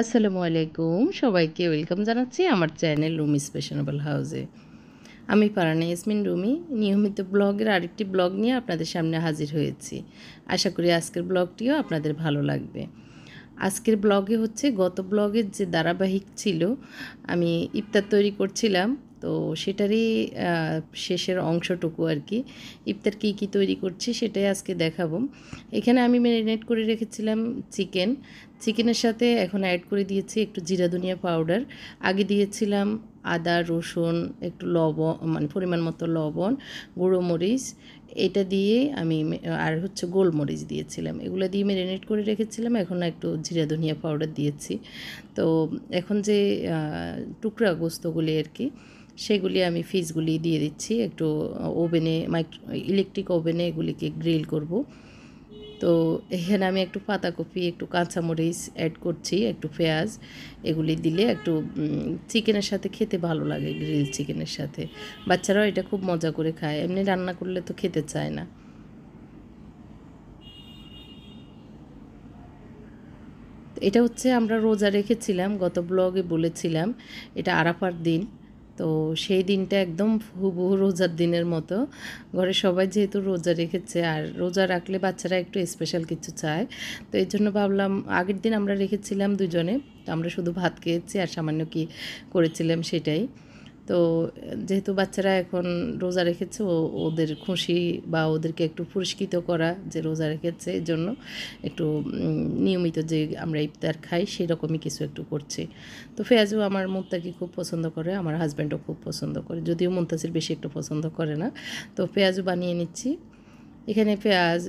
আসসালামু আলাইকুম সবাইকে ওয়েলকাম জানাচ্ছি আমার চ্যানেল রুমি স্পেশনেবল হাউসে আমি পারানা ইয়াসমিন রুমি নিয়মিত ব্লগের আরেকটি ব্লগ নিয়ে আপনাদের সামনে হাজির হয়েছি আশা করি আজকের ব্লগটিও আপনাদের ভালো লাগবে আজকের ব্লগে হচ্ছে গত ব্লগের যে ধারাবাহিক ছিল আমি ইফতার তৈরি করছিলাম তো সেটারই শেষের অংশটুকু আর কি ইফতার কী কী তৈরি করছি সেটাই আজকে দেখাবো এখানে আমি ম্যারিনেট করে রেখেছিলাম চিকেন চিকেনের সাথে এখন অ্যাড করে দিয়েছি একটু জিরা ধনিয়া পাউডার আগে দিয়েছিলাম আদা রসুন একটু লবণ মানে পরিমাণ মতো লবণ গুঁড়ো মরিচ এটা দিয়ে আমি আর হচ্ছে গোলমরিচ দিয়েছিলাম এগুলো দিয়ে ম্যারিনেট করে রেখেছিলাম এখন একটু জিরা ধনিয়া পাউডার দিয়েছি তো এখন যে টুকরা গোস্তগুলি আর কি সেগুলি আমি ফিজগুলি দিয়ে দিচ্ছি একটু ওভেনে মাইক্রো ইলেকট্রিক ওভেনে এগুলিকে গ্রিল করব তো এখানে আমি একটু পাতাকপি একটু কাঁচামরিচ অ্যাড করছি একটু পেঁয়াজ এগুলি দিলে একটু চিকেনের সাথে খেতে ভালো লাগে গ্রিল চিকেনের সাথে বাচ্চারাও এটা খুব মজা করে খায় এমনি রান্না করলে তো খেতে চায় না এটা হচ্ছে আমরা রোজা রেখেছিলাম গত ব্লগে বলেছিলাম এটা আরাফার দিন তো সেই দিনটা একদম হুবহু রোজার দিনের মতো ঘরে সবাই যেহেতু রোজা রেখেছে আর রোজা রাখলে বাচ্চারা একটু স্পেশাল কিছু চায় তো এই জন্য ভাবলাম আগের দিন আমরা রেখেছিলাম দুজনে আমরা শুধু ভাত খেয়েছি আর সামান্য কি করেছিলাম সেটাই তো যেহেতু বাচ্চারা এখন রোজা রেখেছে ও ওদের খুশি বা ওদেরকে একটু পুরস্কৃত করা যে রোজা রেখেছে এর জন্য একটু নিয়মিত যে আমরা ইফতার খাই সেই রকমই কিছু একটু করছে তো ফেয়াজও আমার মুক্তাকে খুব পছন্দ করে আমার হাজব্যান্ডও খুব পছন্দ করে যদিও মুমতাজির বেশি একটু পছন্দ করে না তো পেঁয়াজও বানিয়ে নিচ্ছি এখানে পেঁয়াজ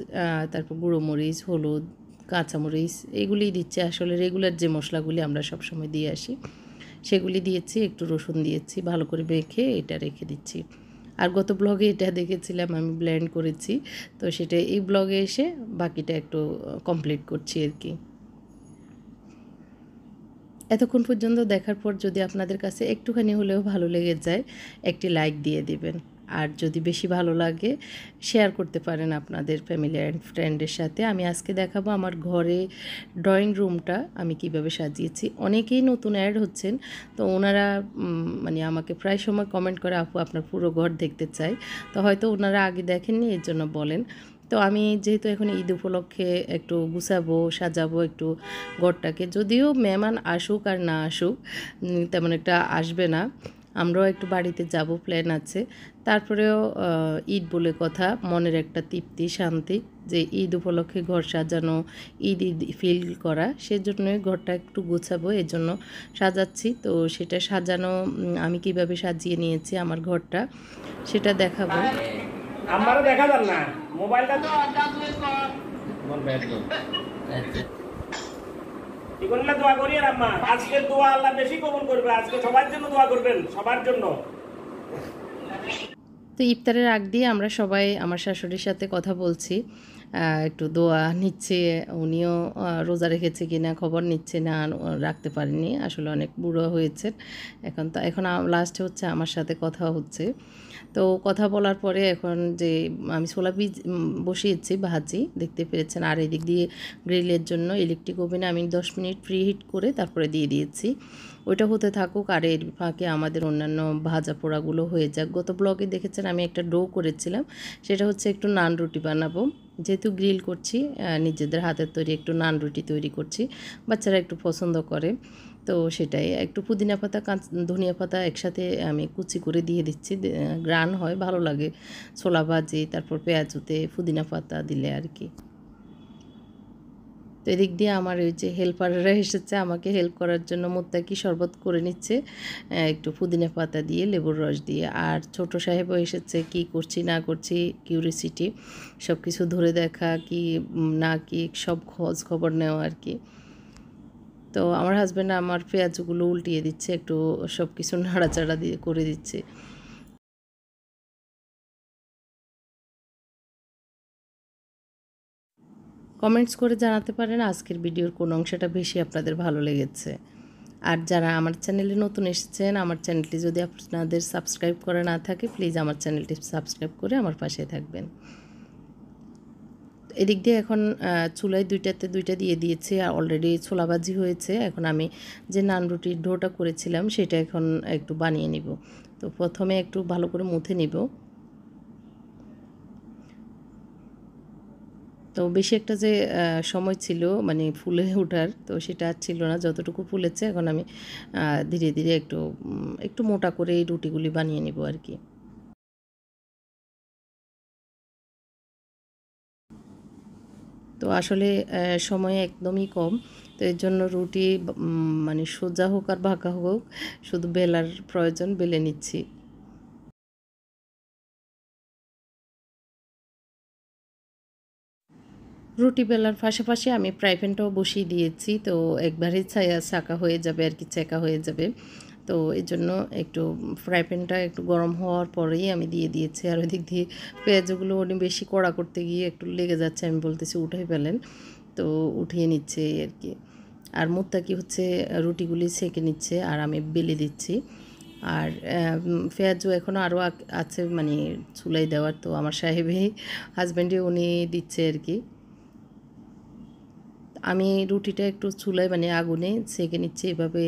তারপর গুঁড়ো মরিচ হলুদ কাঁচামরিচ এগুলিই দিচ্ছে আসলে রেগুলার যে মশলাগুলি আমরা সবসময় দিয়ে আসি সেগুলি দিয়েছি একটু রসুন দিয়েছি ভালো করে মেখে এটা রেখে দিচ্ছি আর গত ব্লগে এটা দেখেছিলাম আমি ব্ল্যান্ড করেছি তো সেটা এই ব্লগে এসে বাকিটা একটু কমপ্লিট করছি আর কি এতক্ষণ পর্যন্ত দেখার পর যদি আপনাদের কাছে একটুখানি হলেও ভালো লেগে যায় একটি লাইক দিয়ে দিবেন আর যদি বেশি ভালো লাগে শেয়ার করতে পারেন আপনাদের ফ্যামিলি অ্যান্ড ফ্রেন্ডের সাথে আমি আজকে দেখাবো আমার ঘরে ড্রয়িং রুমটা আমি কিভাবে সাজিয়েছি অনেকেই নতুন অ্যাড হচ্ছেন তো ওনারা মানে আমাকে প্রায় সময় কমেন্ট করে আপু আপনার পুরো ঘর দেখতে চাই তো হয়তো ওনারা আগে দেখেননি এর জন্য বলেন তো আমি যেহেতু এখন ঈদ উপলক্ষে একটু গুছাবো সাজাবো একটু ঘরটাকে যদিও মেহমান আসুক আর না আসুক তেমন একটা আসবে না আমরাও একটু বাড়িতে যাব প্ল্যান আছে তারপরেও ঈদ বলে কথা মনের একটা তৃপ্তি শান্তি যে ঈদ উপলক্ষে ঘর সাজানো ঈদ ঈদ ফিল করা সেজন্য ঘরটা একটু গোছাবো এর জন্য সাজাচ্ছি তো সেটা সাজানো আমি কিভাবে সাজিয়ে নিয়েছি আমার ঘরটা সেটা দেখাবো দেখা যান না মোবাইলটা তো আজকে দোয়া আল্লাহ বেশি করবে আজকে সবার জন্য দোয়া করবেন সবার জন্য তো ইফতারের আগ দিয়ে আমরা সবাই আমার শাশুড়ির সাথে কথা বলছি একটু দোয়া নিচ্ছে উনিও রোজা রেখেছে কি না খবর নিচ্ছে না রাখতে পারেনি আসলে অনেক বুড়ো হয়েছে এখন তো এখন লাস্টে হচ্ছে আমার সাথে কথা হচ্ছে তো কথা বলার পরে এখন যে আমি ছোলা বীজ বসিয়েছি ভাজি দেখতে পেরেছেন আর এদিক দিয়ে গ্রিলের জন্য ইলেকট্রিক ওভেনে আমি দশ মিনিট ফ্রি হিট করে তারপরে দিয়ে দিয়েছি ওইটা হতে থাকুক আর এর ফাঁকে আমাদের অন্যান্য ভাজা পোড়াগুলো হয়ে যাক গত ব্লগে দেখেছেন আমি একটা ডো করেছিলাম সেটা হচ্ছে একটু নান রুটি বানাবো যেহেতু গ্রিল করছি নিজেদের হাতের তৈরি একটু নান রুটি তৈরি করছি বাচ্চারা একটু পছন্দ করে তো সেটাই একটু পুদিনা পাতা ধনিয়া পাতা একসাথে আমি কুচি করে দিয়ে দিচ্ছি গ্রান হয় ভালো লাগে ছোলা ভাজি তারপর পেঁয়াজুতে পুদিনা পাতা দিলে আর কি তো এদিক দিয়ে আমার ওই যে হেল্পাররা এসেছে আমাকে হেল্প করার জন্য মোত্তাকি শরবত করে নিচ্ছে একটু পুদিনা পাতা দিয়ে লেবুর রস দিয়ে আর ছোট সাহেবও এসেছে কি করছি না করছি কিউরিসিটি সব কিছু ধরে দেখা কি না কি সব খোঁজ খবর নেওয়া আর কি তো আমার হাজব্যান্ড আমার পেঁয়াজগুলো উল্টিয়ে দিচ্ছে একটু সব কিছু নাড়াচাড়া দিয়ে করে দিচ্ছে কমেন্টস করে জানাতে পারেন আজকের ভিডিওর কোন অংশটা বেশি আপনাদের ভালো লেগেছে আর যারা আমার চ্যানেলে নতুন এসেছেন আমার চ্যানেলটি যদি আপনাদের সাবস্ক্রাইব করা না থাকে প্লিজ আমার চ্যানেলটি সাবস্ক্রাইব করে আমার পাশে থাকবেন এদিক দিয়ে এখন চুলায় দুইটাতে দুইটা দিয়ে দিয়েছে আর অলরেডি ছোলাবাজি হয়েছে এখন আমি যে নান রুটির ডোটা করেছিলাম সেটা এখন একটু বানিয়ে নিব তো প্রথমে একটু ভালো করে মুথে নিব তো বেশি একটা যে সময় ছিল মানে ফুলে ওঠার তো সেটা আর ছিল না যতটুকু ফুলেছে এখন আমি ধীরে ধীরে একটু একটু মোটা করে এই রুটিগুলি বানিয়ে নেব আর কি তো আসলে সময় একদমই কম তো এর জন্য রুটি মানে সোজা হোক আর ভাঁকা হোক শুধু বেলার প্রয়োজন বেলে নিচ্ছি রুটি বেলার পাশাপাশি আমি ফ্রাই প্যানটাও বসিয়ে দিয়েছি তো একবারই ছায়া ছাকা হয়ে যাবে আর কি ছেঁকা হয়ে যাবে তো এই জন্য একটু ফ্রাই প্যানটা একটু গরম হওয়ার পরেই আমি দিয়ে দিয়েছি আর ওইদিক দিয়ে পেঁয়াজগুলো উনি বেশি কড়া করতে গিয়ে একটু লেগে যাচ্ছে আমি বলতেছি উঠে ফেলেন তো উঠিয়ে নিচ্ছে আর কি আর কি হচ্ছে রুটিগুলি সেঁকে নিচ্ছে আর আমি বেলে দিচ্ছি আর পেঁয়াজও এখনও আরও আছে মানে চুলাই দেওয়ার তো আমার সাহেবই হাজব্যান্ডে উনি দিচ্ছে আর কি আমি রুটিটা একটু চুলায় মানে আগুনে ছেঁকে নিচ্ছি এভাবে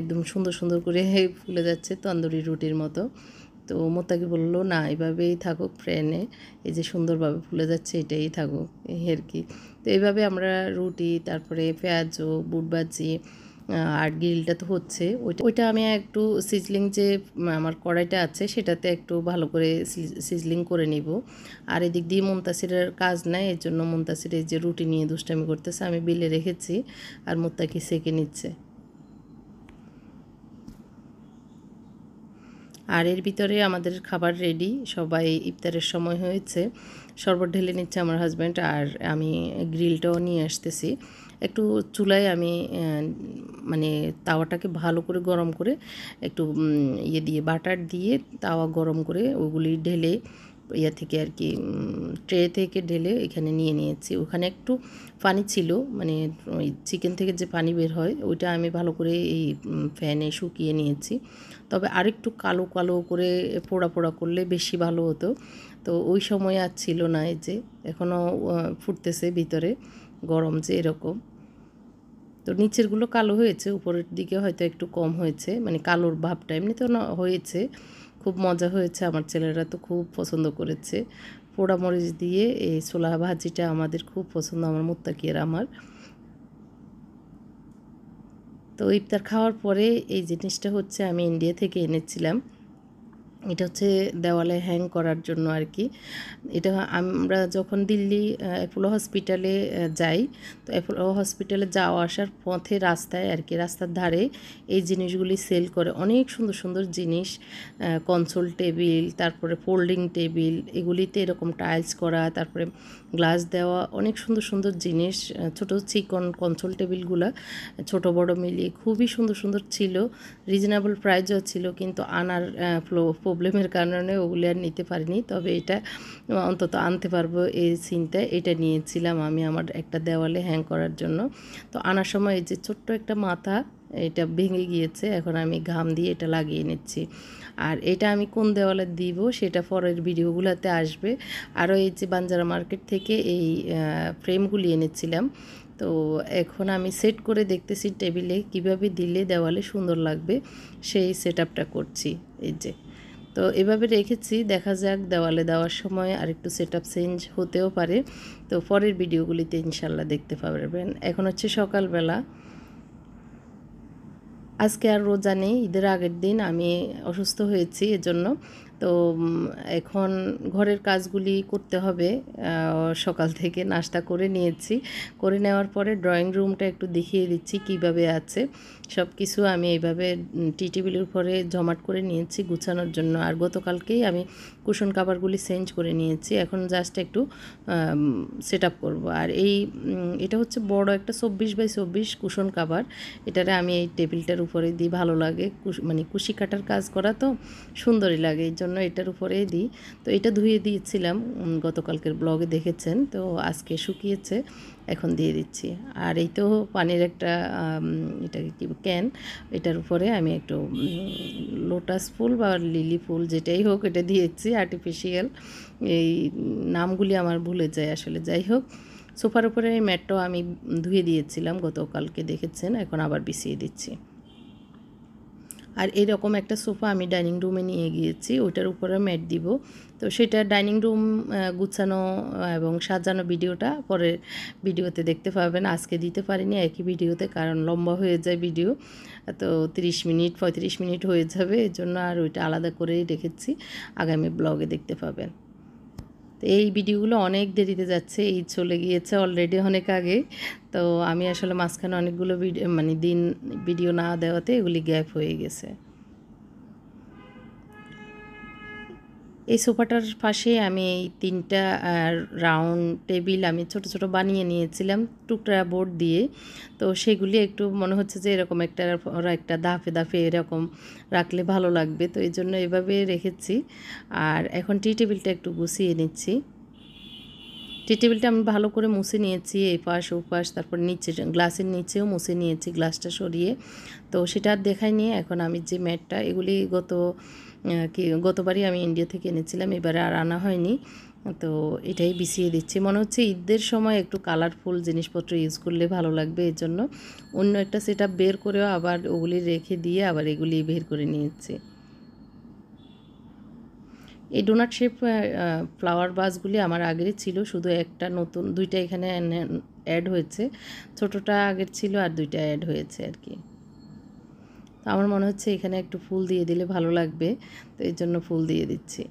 একদম সুন্দর সুন্দর করে ফুলে যাচ্ছে তন্দুরি রুটির মতো তো মোতাকে বললো না এভাবেই থাকুক ফ্রেনে এই যে সুন্দরভাবে ফুলে যাচ্ছে এটাই থাকুক এই আর কি তো এইভাবে আমরা রুটি তারপরে পেঁয়াজও বুট ভাজি আর গ্রিলটা তো হচ্ছে ওইটা ওইটা আমি একটু সিজলিং যে আমার কড়াইটা আছে সেটাতে একটু ভালো করে সিজলিং করে নিব আর এদিক দিয়ে মুমতাসিরের কাজ নাই এর জন্য মুমতাসির যে রুটি নিয়ে দুষ্টামি করতেছে আমি বিলে রেখেছি আর মুত্তাকি সেকে নিচ্ছে আর এর ভিতরে আমাদের খাবার রেডি সবাই ইফতারের সময় হয়েছে শরবত ঢেলে নিচ্ছে আমার হাজব্যান্ড আর আমি গ্রিলটাও নিয়ে আসতেছি একটু চুলায় আমি মানে তাওয়াটাকে ভালো করে গরম করে একটু ইয়ে দিয়ে বাটার দিয়ে তাওয়া গরম করে ওগুলি ঢেলে ইয়া থেকে আর কি ট্রে থেকে ঢেলে এখানে নিয়ে নিয়েছি ওখানে একটু পানি ছিল মানে ওই চিকেন থেকে যে পানি বের হয় ওইটা আমি ভালো করে এই ফ্যানে শুকিয়ে নিয়েছি তবে আরেকটু কালো কালো করে পোড়া পোড়া করলে বেশি ভালো হতো তো ওই সময় আর ছিল না এই যে এখনও ফুটতেছে ভিতরে গরম যে এরকম তো নিচেরগুলো কালো হয়েছে উপরের দিকে হয়তো একটু কম হয়েছে মানে কালোর ভাবটা এমনি তো হয়েছে খুব মজা হয়েছে আমার ছেলেরা তো খুব পছন্দ করেছে পোড়ামরিচ দিয়ে এই ছোলা ভাজিটা আমাদের খুব পছন্দ আমার মোত্তাকিয়ার আমার তো ইফতার খাওয়ার পরে এই জিনিসটা হচ্ছে আমি ইন্ডিয়া থেকে এনেছিলাম এটা হচ্ছে দেওয়ালে হ্যাং করার জন্য আর কি এটা আমরা যখন দিল্লি অ্যাপোলো হসপিটালে যাই তো অ্যাপোলো হসপিটালে যাওয়া আসার পথে রাস্তায় আর কি রাস্তার ধারে এই জিনিসগুলি সেল করে অনেক সুন্দর সুন্দর জিনিস কনসোল টেবিল তারপরে ফোল্ডিং টেবিল এগুলিতে এরকম টাইলস করা তারপরে গ্লাস দেওয়া অনেক সুন্দর সুন্দর জিনিস ছোট চিকন কনসোল টেবিলগুলো ছোট বড় মিলিয়ে খুবই সুন্দর সুন্দর ছিল রিজনেবল প্রাইজও ছিল কিন্তু আনার প্রবলেমের কারণে ওগুলি আর নিতে পারিনি তবে এটা অন্তত আনতে পারবো এই সিনটা এটা নিয়েছিলাম আমি আমার একটা দেওয়ালে হ্যাং করার জন্য তো আনার সময় এই যে ছোট্ট একটা মাথা এটা ভেঙে গিয়েছে এখন আমি ঘাম দিয়ে এটা লাগিয়ে নিচ্ছি আর এটা আমি কোন দেওয়ালে দিব সেটা পরের ভিডিওগুলোতে আসবে আরও এই যে বাঞ্জারা মার্কেট থেকে এই ফ্রেমগুলি এনেছিলাম তো এখন আমি সেট করে দেখতেছি টেবিলে কিভাবে দিলে দেওয়ালে সুন্দর লাগবে সেই সেট করছি এই যে তো এভাবে রেখেছি দেখা যাক দেওয়ালে দেওয়ার সময় আরেকটু সেট আপ চেঞ্জ হতেও পারে তো পরের ভিডিওগুলিতে ইনশাল্লাহ দেখতে পাবেন এখন হচ্ছে সকালবেলা আজকে আর রোজা নেই ঈদের আগের দিন আমি অসুস্থ হয়েছি এজন্য তো এখন ঘরের কাজগুলি করতে হবে সকাল থেকে নাস্তা করে নিয়েছি করে নেওয়ার পরে ড্রয়িং রুমটা একটু দেখিয়ে দিচ্ছি কিভাবে আছে সব কিছু আমি এইভাবে টি টেবিলের উপরে জমাট করে নিয়েছি গুছানোর জন্য আর গতকালকেই আমি কুশন কাভারগুলি চেঞ্জ করে নিয়েছি এখন জাস্ট একটু সেট আপ করবো আর এই এটা হচ্ছে বড় একটা চব্বিশ বাই চব্বিশ কুশন কাভার এটারে আমি এই টেবিলটার উপরে দিই ভালো লাগে মানে কুশি কাটার কাজ করা তো সুন্দরই লাগে এই জন্য এটার উপরে দিই তো এটা ধুয়ে দিয়েছিলাম গতকালকের ব্লগে দেখেছেন তো আজকে শুকিয়েছে এখন দিয়ে দিচ্ছি আর এই তো পানির একটা এটা কি ক্যান এটার উপরে আমি একটু লোটাস ফুল বা লিলি ফুল যেটাই হোক এটা দিয়েছি আর্টিফিশিয়াল এই নামগুলি আমার ভুলে যায় আসলে যাই হোক সোফার উপরে এই ম্যাটটাও আমি ধুয়ে দিয়েছিলাম গতকালকে দেখেছেন এখন আবার বিছিয়ে দিচ্ছি আর এরকম একটা সোফা আমি ডাইনিং রুমে নিয়ে গিয়েছি ওইটার উপরে ম্যাট দিব তো সেটা ডাইনিং রুম গুছানো এবং সাজানো ভিডিওটা পরের ভিডিওতে দেখতে পাবেন আজকে দিতে পারিনি একই ভিডিওতে কারণ লম্বা হয়ে যায় ভিডিও তো 30 মিনিট পঁয়ত্রিশ মিনিট হয়ে যাবে এর জন্য আর ওইটা আলাদা করেই রেখেছি আগামী ব্লগে দেখতে পাবেন এই ভিডিওগুলো অনেক দেরিতে যাচ্ছে এই চলে গিয়েছে অলরেডি অনেক আগে তো আমি আসলে মাঝখানে অনেকগুলো ভিডিও মানে দিন ভিডিও না দেওয়াতে এগুলি গ্যাপ হয়ে গেছে এই সোফাটার পাশে আমি এই তিনটা রাউন্ড টেবিল আমি ছোট ছোট বানিয়ে নিয়েছিলাম টুকরা বোর্ড দিয়ে তো সেগুলি একটু মনে হচ্ছে যে এরকম একটা ওরা একটা দাফে দাফে এরকম রাখলে ভালো লাগবে তো এই জন্য এভাবে রেখেছি আর এখন টি টেবিলটা একটু গুছিয়ে নিচ্ছি টি টেবিলটা আমি ভালো করে মুছে নিয়েছি এই পাশ ও পাশ তারপর নিচে গ্লাসের নিচেও মুছে নিয়েছি গ্লাসটা সরিয়ে তো সেটা দেখাই নিয়ে এখন আমি যে ম্যাটটা এগুলি গত কি গতবারই আমি ইন্ডিয়া থেকে এনেছিলাম এবারে আর আনা হয়নি তো এটাই বিছিয়ে দিচ্ছি মনে হচ্ছে ঈদের সময় একটু কালারফুল জিনিসপত্র ইউজ করলে ভালো লাগবে এর জন্য অন্য একটা সেট বের করেও আবার ওগুলি রেখে দিয়ে আবার এগুলি বের করে নিয়েছি এই ডোনাট শেপ ফ্লাওয়ার বাসগুলি আমার আগের ছিল শুধু একটা নতুন দুইটা এখানে অ্যাড হয়েছে ছোটোটা আগের ছিল আর দুইটা অ্যাড হয়েছে আর কি তো আমার মনে হচ্ছে এখানে একটু ফুল দিয়ে দিলে ভালো লাগবে তো এর জন্য ফুল দিয়ে দিচ্ছি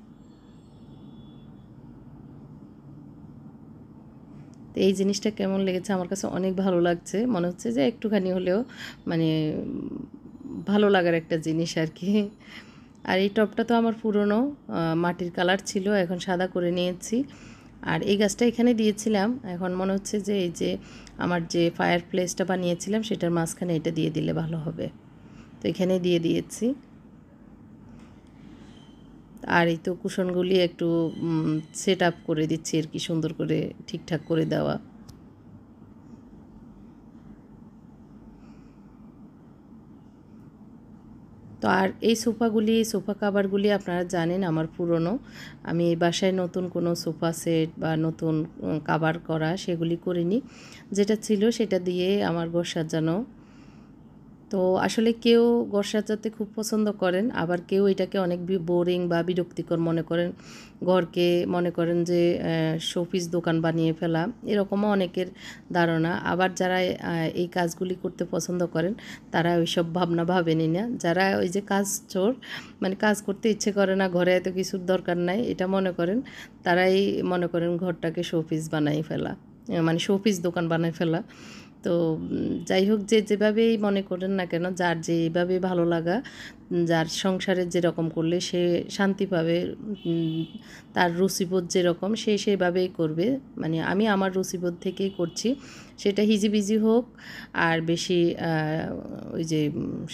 তো এই জিনিসটা কেমন লেগেছে আমার কাছে অনেক ভালো লাগছে মনে হচ্ছে যে একটুখানি হলেও মানে ভালো লাগার একটা জিনিস আর কি আর এই টপটা তো আমার পুরনো মাটির কালার ছিল এখন সাদা করে নিয়েছি আর এই গাছটা এখানে দিয়েছিলাম এখন মনে হচ্ছে যে এই যে আমার যে ফায়ার প্লেসটা বানিয়েছিলাম সেটার মাঝখানে এটা দিয়ে দিলে ভালো হবে তো এখানে দিয়ে দিয়েছি আর এই তো কুশনগুলি একটু সেট আপ করে দিচ্ছি আর কি সুন্দর করে ঠিকঠাক করে দেওয়া তো আর এই সোফাগুলি সোফা কাভারগুলি আপনারা জানেন আমার পুরনো আমি বাসায় নতুন কোনো সোফা সেট বা নতুন কাভার করা সেগুলি করিনি যেটা ছিল সেটা দিয়ে আমার ঘর সাজানো তো আসলে কেউ গড় চাতে খুব পছন্দ করেন আবার কেউ এটাকে অনেক বোরিং বা বিরক্তিকর মনে করেন ঘরকে মনে করেন যে শোপিস দোকান বানিয়ে ফেলা এরকমও অনেকের ধারণা আবার যারা এই কাজগুলি করতে পছন্দ করেন তারা ওইসব ভাবনা ভাবেনি না যারা ওই যে কাজ চোর মানে কাজ করতে ইচ্ছে করে না ঘরে এত কিছুর দরকার নাই এটা মনে করেন তারাই মনে করেন ঘরটাকে শোপিস বানাই ফেলা মানে শোপিস দোকান বানাই ফেলা তো যাই হোক যে যেভাবেই মনে করেন না কেন যার যে ভালো লাগা যার সংসারে যেরকম করলে সে শান্তি পাবে তার রুচিবোধ যেরকম সে সেভাবেই করবে মানে আমি আমার রুচিবোধ থেকেই করছি সেটা হিজিবিজি হোক আর বেশি ওই যে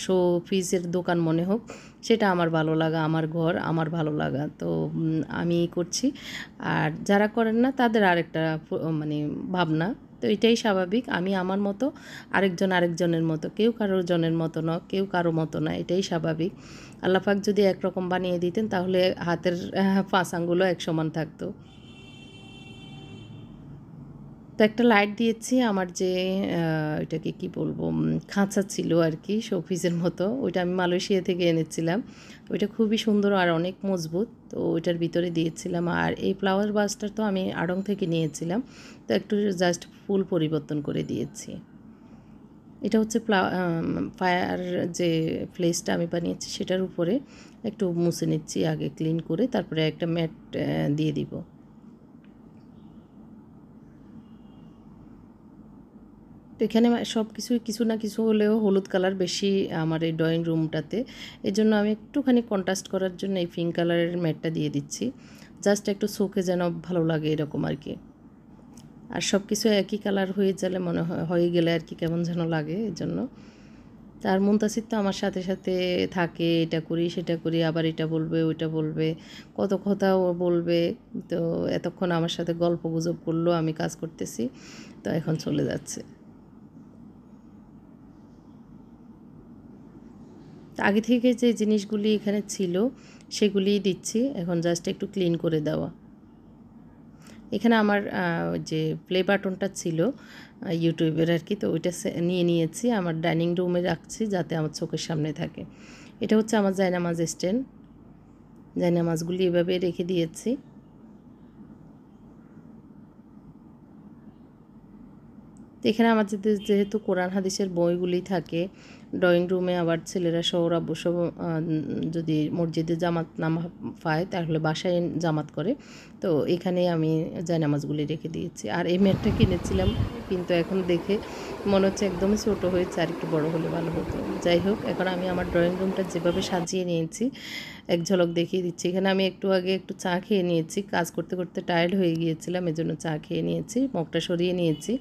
শো পিসের দোকান মনে হোক সেটা আমার ভালো লাগা আমার ঘর আমার ভালো লাগা তো আমি করছি আর যারা করেন না তাদের আরেকটা মানে ভাবনা তো এটাই স্বাভাবিক আমি আমার মতো আরেকজন আরেকজনের মতো কেউ কারো জনের মতো না কেউ কারো মতো না এটাই স্বাভাবিক আল্লাপাক যদি একরকম বানিয়ে দিতেন তাহলে হাতের পাঁচ এক সমান থাকতো তো একটা লাইট দিয়েছি আমার যে ওইটাকে কি বলবো খাঁচা ছিল আর কি শোপিসের মতো ওইটা আমি মালয়েশিয়া থেকে এনেছিলাম ওইটা খুবই সুন্দর আর অনেক মজবুত তো ওইটার ভিতরে দিয়েছিলাম আর এই ফ্লাওয়ার বাসটা তো আমি আড়ং থেকে নিয়েছিলাম তো একটু জাস্ট ফুল পরিবর্তন করে দিয়েছি এটা হচ্ছে ফায়ার যে প্লেসটা আমি বানিয়েছি সেটার উপরে একটু মুছে নিচ্ছি আগে ক্লিন করে তারপরে একটা ম্যাট দিয়ে দিব তো এখানে সব কিছু কিছু না কিছু হলেও হলুদ কালার বেশি আমার এই ড্রয়িং রুমটাতে এই জন্য আমি একটুখানি কন্ট্রাস্ট করার জন্য এই পিঙ্ক কালারের ম্যাটটা দিয়ে দিচ্ছি জাস্ট একটু শোকে যেন ভালো লাগে এরকম আর কি আর সব কিছু একই কালার হয়ে গেলে মনে হয়ে গেলে আর কি কেমন যেন লাগে এর জন্য তার মুন্তাসির তো আমার সাথে সাথে থাকে এটা করি সেটা করি আবার এটা বলবে ওইটা বলবে কত কথা ও বলবে তো এতক্ষণ আমার সাথে গল্প গুজব করলো আমি কাজ করতেছি তো এখন চলে যাচ্ছে আগে থেকে যে জিনিসগুলি এখানে ছিল সেগুলিই দিচ্ছি এখন জাস্ট একটু ক্লিন করে দেওয়া এখানে আমার যে প্লে বাটনটা ছিল ইউটিউবের আর কি তো ওইটা নিয়ে নিয়েছি আমার ডাইনিং রুমে রাখছি যাতে আমার চোখের সামনে থাকে এটা হচ্ছে আমার জায়নামাজ স্ট্যান্ড জায়নামাজগুলি এভাবে রেখে দিয়েছি তো এখানে আমাদের যেহেতু কোরআন হাদিসের বইগুলি থাকে ড্রয়িং রুমে আবার ছেলেরা সৌরা বসে যদি মসজিদে জামাত নাম পায় তাহলে বাসায় জামাত করে তো এখানে আমি জায়নামাজগুলি রেখে দিয়েছি আর এই ম্যাটটা কিনেছিলাম কিন্তু এখন দেখে মনে হচ্ছে একদমই ছোট হয়েছে আর একটু বড় হলে ভালো হতো যাই হোক এখন আমি আমার ড্রয়িং রুমটা যেভাবে সাজিয়ে নিয়েছি এক ঝলক দেখিয়ে দিচ্ছি এখানে আমি একটু আগে একটু চা খেয়ে নিয়েছি কাজ করতে করতে টায়ার্ড হয়ে গিয়েছিলাম এজন্য চা খেয়ে নিয়েছি মগটা সরিয়ে নিয়েছি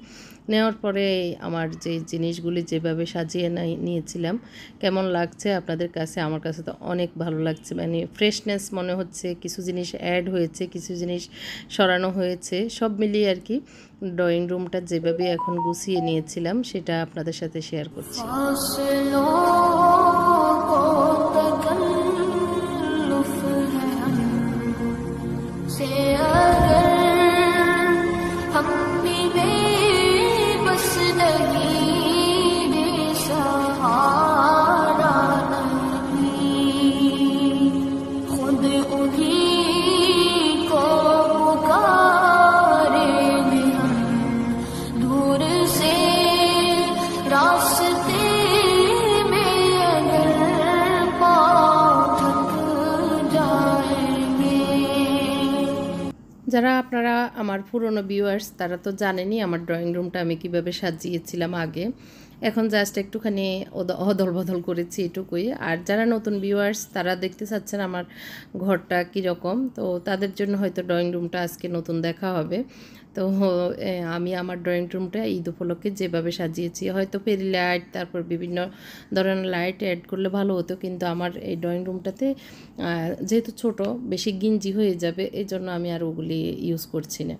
নেওয়ার পরে আমার যে জিনিসগুলি যেভাবে সাজিয়ে নিয়েছিলাম কেমন লাগছে আপনাদের কাছে আমার কাছে তো অনেক ভালো লাগছে মানে ফ্রেশনেস মনে হচ্ছে কিছু জিনিস অ্যাড হয়েছে কিছু জিনিস সরানো হয়েছে সব মিলিয়ে আর কি ড্রয়িং রুমটা যেভাবে এখন গুছিয়ে নিয়েছিলাম সেটা আপনাদের সাথে শেয়ার করছি আপনারা আমার পুরনো ভিউয়ার্স তারা তো জানেনই আমার ড্রয়িং রুমটা আমি কিভাবে সাজিয়েছিলাম আগে এখন জাস্ট একটুখানি অদল বদল করেছি এটুকুই আর যারা নতুন ভিউয়ার্স তারা দেখতে চাচ্ছেন আমার ঘরটা কীরকম তো তাদের জন্য হয়তো ড্রয়িং রুমটা আজকে নতুন দেখা হবে তো আমি আমার ড্রয়িং রুমটা ঈদ উপলক্ষে যেভাবে সাজিয়েছি হয়তো ফেরি লাইট তারপর বিভিন্ন ধরনের লাইট অ্যাড করলে ভালো হতো কিন্তু আমার এই ড্রয়িং রুমটাতে যেহেতু ছোট বেশি গিঞ্জি হয়ে যাবে এই জন্য আমি আর ওগুলি ইউজ করছি না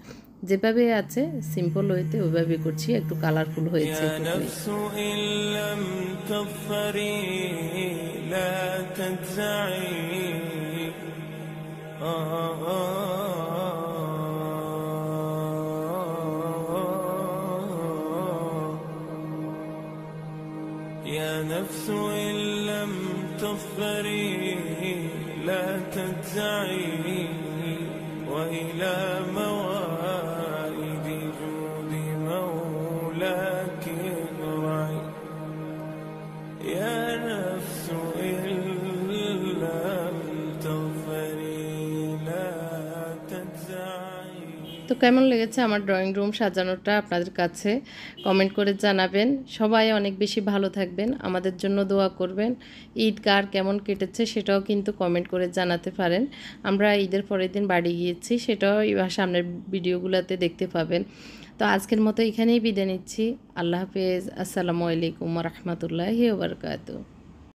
যেভাবে আছে সিম্পল হইতে ওইভাবে করছি একটু কালারফুল হয়েছে يا وإلى ما لك يا نفس تغفري لا তো কেমন লেগেছে আমার ড্রয়িং রুম সাজানোটা আপনাদের কাছে কমেন্ট করে জানাবেন সবাই অনেক বেশি ভালো থাকবেন আমাদের জন্য দোয়া করবেন ঈদ কার কেমন কেটেছে সেটাও কিন্তু কমেন্ট করে জানাতে পারেন আমরা ঈদের পরের দিন বাড়ি গিয়েছি সেটাও সামনের ভিডিওগুলোতে দেখতে পাবেন তো আজকের মতো এখানেই বিদায় নিচ্ছি আল্লাহ হাফেজ আসসালামু আলাইকুম রহমতুল্লাহ ওবরকাতু